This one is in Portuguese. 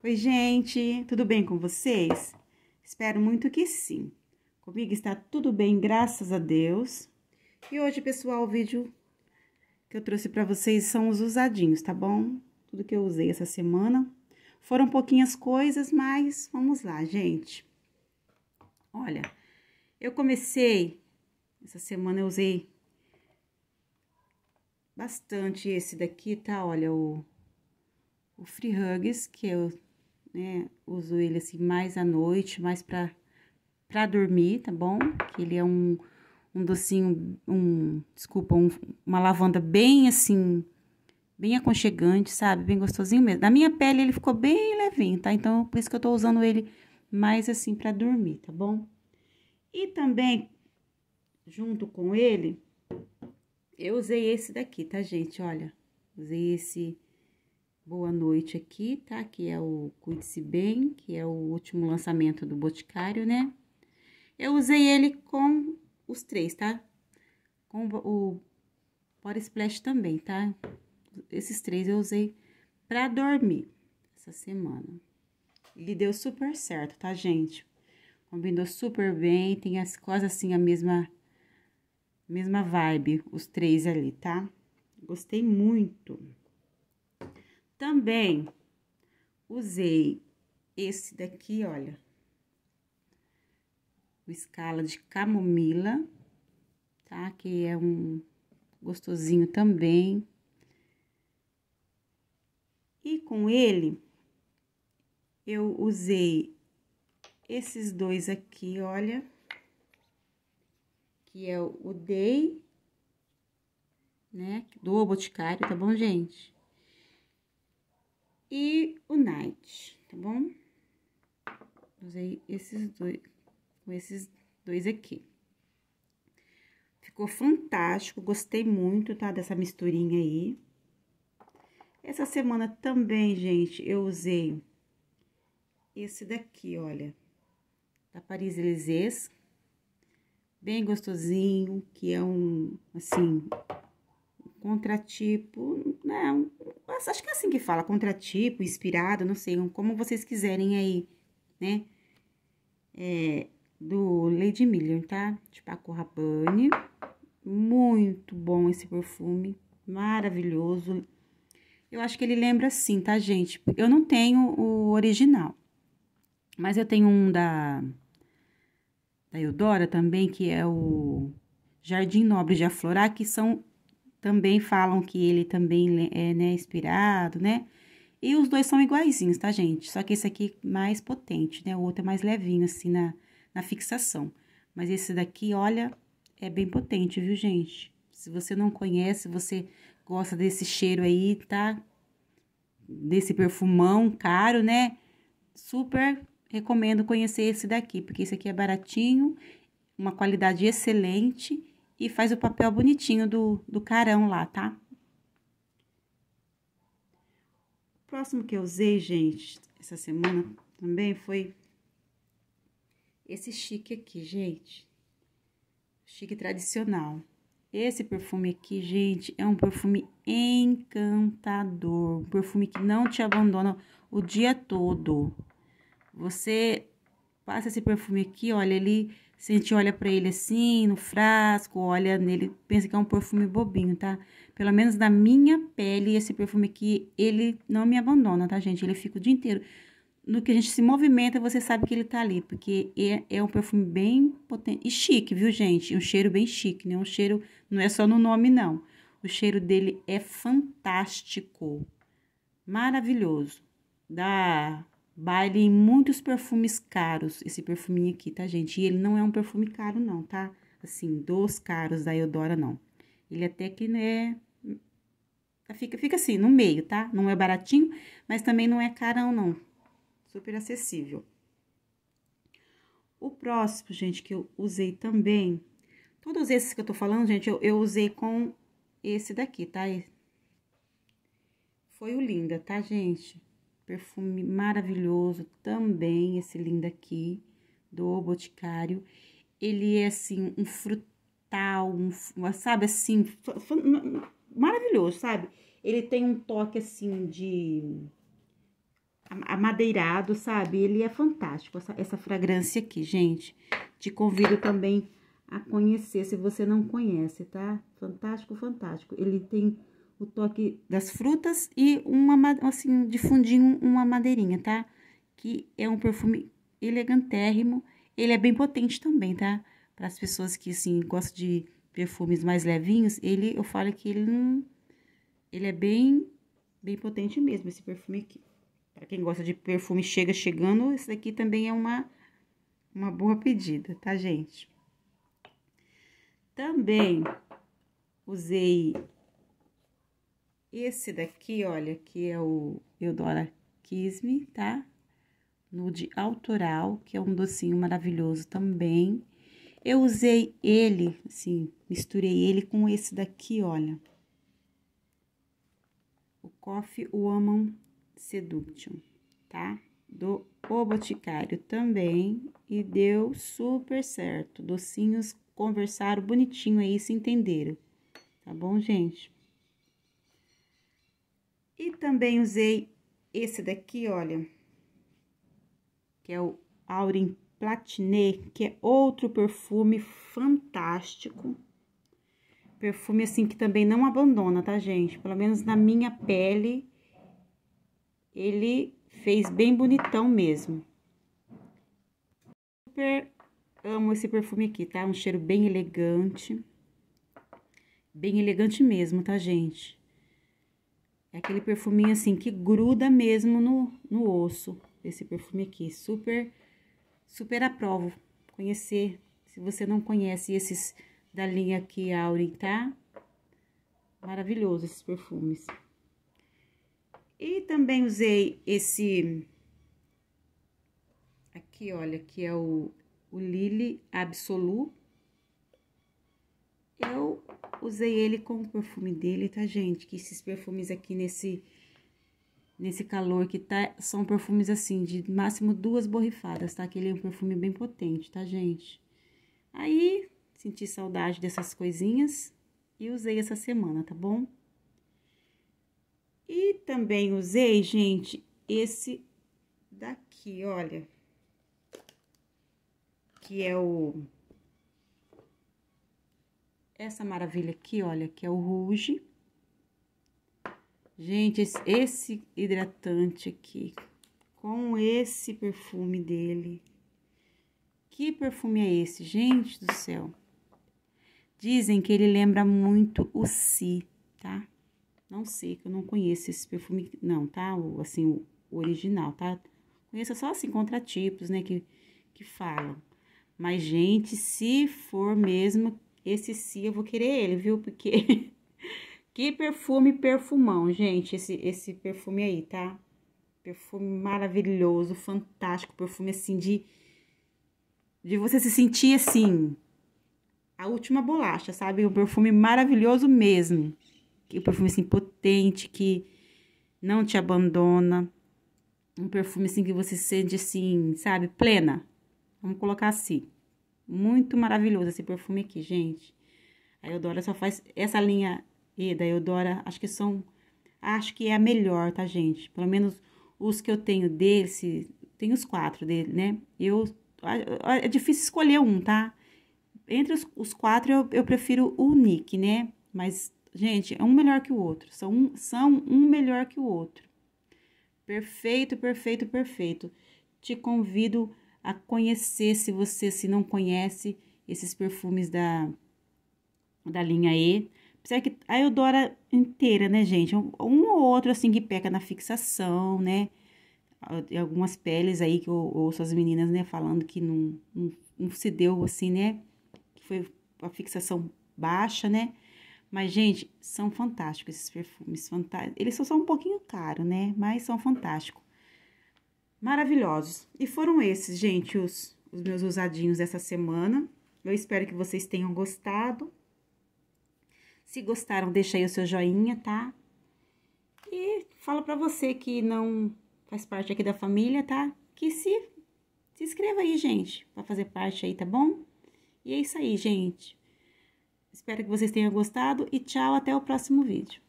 Oi, gente, tudo bem com vocês? Espero muito que sim. Comigo está tudo bem, graças a Deus. E hoje, pessoal, o vídeo que eu trouxe para vocês são os usadinhos, tá bom? Tudo que eu usei essa semana. Foram pouquinhas coisas, mas vamos lá, gente. Olha, eu comecei, essa semana eu usei bastante esse daqui, tá? Olha, o, o Free Hugs, que eu né? Uso ele assim mais à noite, mais para para dormir, tá bom? Que ele é um, um docinho, um, desculpa, um, uma lavanda bem assim, bem aconchegante, sabe? Bem gostosinho mesmo. Na minha pele ele ficou bem levinho, tá? Então, por isso que eu tô usando ele mais assim para dormir, tá bom? E também junto com ele, eu usei esse daqui, tá, gente? Olha, usei esse boa noite aqui, tá? Que é o Cuide-se Bem, que é o último lançamento do Boticário, né? Eu usei ele com os três, tá? Com o Body Splash também, tá? Esses três eu usei pra dormir essa semana. Ele deu super certo, tá, gente? Combinou super bem, tem as, quase assim a mesma, mesma vibe, os três ali, tá? Gostei muito. Também usei esse daqui, olha, o escala de camomila, tá? Que é um gostosinho também. E com ele, eu usei esses dois aqui, olha, que é o Day, né, do Boticário, tá bom, gente? e o night, tá bom? Usei esses dois, esses dois aqui. Ficou fantástico, gostei muito, tá? Dessa misturinha aí. Essa semana também, gente, eu usei esse daqui, olha. Da Paris Elysées. Bem gostosinho, que é um, assim, contratipo, não, né, acho que é assim que fala, contratipo, inspirado, não sei, como vocês quiserem aí, né? É, do Lady Million, tá? De Paco Rabanne, muito bom esse perfume, maravilhoso. Eu acho que ele lembra assim, tá, gente? Eu não tenho o original, mas eu tenho um da, da Eudora também, que é o Jardim Nobre de Aflorar, que são também falam que ele também é né, inspirado, né? E os dois são iguaizinhos, tá, gente? Só que esse aqui é mais potente, né? O outro é mais levinho, assim, na, na fixação. Mas esse daqui, olha, é bem potente, viu, gente? Se você não conhece, você gosta desse cheiro aí, tá? Desse perfumão caro, né? Super recomendo conhecer esse daqui, porque esse aqui é baratinho, uma qualidade excelente e faz o papel bonitinho do, do carão lá, tá? O próximo que eu usei, gente, essa semana também foi esse chique aqui, gente. Chique tradicional. Esse perfume aqui, gente, é um perfume encantador. Um perfume que não te abandona o dia todo. Você passa esse perfume aqui, olha, ele se a gente olha para ele assim, no frasco, olha nele, pensa que é um perfume bobinho, tá? Pelo menos na minha pele, esse perfume aqui, ele não me abandona, tá, gente? Ele fica o dia inteiro. No que a gente se movimenta, você sabe que ele tá ali, porque é, é um perfume bem potente e chique, viu, gente? Um cheiro bem chique, né? Um cheiro, não é só no nome, não. O cheiro dele é fantástico, maravilhoso. Dá Baile em muitos perfumes caros. Esse perfuminho aqui, tá, gente? E ele não é um perfume caro, não, tá? Assim, dos caros da Eudora, não. Ele até que, né, Fica, fica assim, no meio, tá? Não é baratinho, mas também não é carão, não. Super acessível. O próximo, gente, que eu usei também... Todos esses que eu tô falando, gente, eu, eu usei com esse daqui, tá? Foi o Linda, tá, gente? Perfume maravilhoso também, esse lindo aqui, do Boticário. Ele é, assim, um frutal, um, sabe, assim, maravilhoso, sabe? Ele tem um toque, assim, de amadeirado, sabe? Ele é fantástico, essa, essa fragrância aqui, gente. Te convido também a conhecer, se você não conhece, tá? Fantástico, fantástico. Ele tem o toque das frutas e uma, assim, de fundinho, uma madeirinha, tá? Que é um perfume elegantérrimo, ele é bem potente também, tá? Para as pessoas que, assim, gostam de perfumes mais levinhos, ele, eu falo que ele não... Ele é bem, bem potente mesmo, esse perfume aqui. Para quem gosta de perfume chega chegando, esse daqui também é uma, uma boa pedida, tá, gente? Também usei esse daqui, olha, que é o Eudora Kisme, tá? Nude Autoral, que é um docinho maravilhoso também. Eu usei ele, assim, misturei ele com esse daqui, olha. O Coffee Woman Seduction, tá? Do O Boticário também. E deu super certo. Docinhos conversaram bonitinho aí, se entenderam. Tá bom, gente? E também usei esse daqui, olha, que é o Aurin Platiné, que é outro perfume fantástico. Perfume, assim, que também não abandona, tá, gente? Pelo menos na minha pele, ele fez bem bonitão mesmo. Super amo esse perfume aqui, tá? Um cheiro bem elegante. Bem elegante mesmo, tá, gente? É aquele perfuminho assim que gruda mesmo no, no osso. Esse perfume aqui, super, super aprovo. Conhecer, se você não conhece esses da linha aqui, Auri, tá? Maravilhoso esses perfumes. E também usei esse aqui, olha, que é o, o Lily Absolu. Eu usei ele com o perfume dele, tá, gente? Que esses perfumes aqui nesse nesse calor que tá, são perfumes assim, de máximo duas borrifadas, tá? Que ele é um perfume bem potente, tá, gente? Aí, senti saudade dessas coisinhas e usei essa semana, tá bom? E também usei, gente, esse daqui, olha. Que é o essa maravilha aqui, olha, que é o Rouge. Gente, esse hidratante aqui, com esse perfume dele. Que perfume é esse, gente do céu? Dizem que ele lembra muito o Si, tá? Não sei, que eu não conheço esse perfume, não, tá? O, assim, o original, tá? Conheço só, assim, contratipos, né, que, que falam. Mas, gente, se for mesmo esse sim eu vou querer ele, viu? Porque que perfume perfumão, gente, esse, esse perfume aí, tá? Perfume maravilhoso, fantástico, perfume assim de... De você se sentir assim, a última bolacha, sabe? Um perfume maravilhoso mesmo. Um perfume assim potente que não te abandona. Um perfume assim que você sente assim, sabe, plena. Vamos colocar assim. Muito maravilhoso esse perfume aqui, gente. A Eudora só faz essa linha E da Eudora, acho que são... Acho que é a melhor, tá, gente? Pelo menos os que eu tenho desse... Tem os quatro dele, né? Eu... É difícil escolher um, tá? Entre os, os quatro, eu, eu prefiro o Nick, né? Mas, gente, é um melhor que o outro. São um, são um melhor que o outro. Perfeito, perfeito, perfeito. Te convido a conhecer, se você se não conhece, esses perfumes da, da linha E. Apesar que a Eudora inteira, né, gente? Um, ou outro, assim, que peca na fixação, né? Algumas peles aí que eu ouço as meninas, né, falando que não, não, não se deu, assim, né? Que foi a fixação baixa, né? Mas, gente, são fantásticos esses perfumes. fantásticos Eles só um pouquinho caros, né? Mas são fantásticos maravilhosos. E foram esses, gente, os, os meus usadinhos dessa semana. Eu espero que vocês tenham gostado. Se gostaram, deixa aí o seu joinha, tá? E fala para você que não faz parte aqui da família, tá? Que se se inscreva aí, gente, para fazer parte aí, tá bom? E é isso aí, gente. Espero que vocês tenham gostado e tchau, até o próximo vídeo.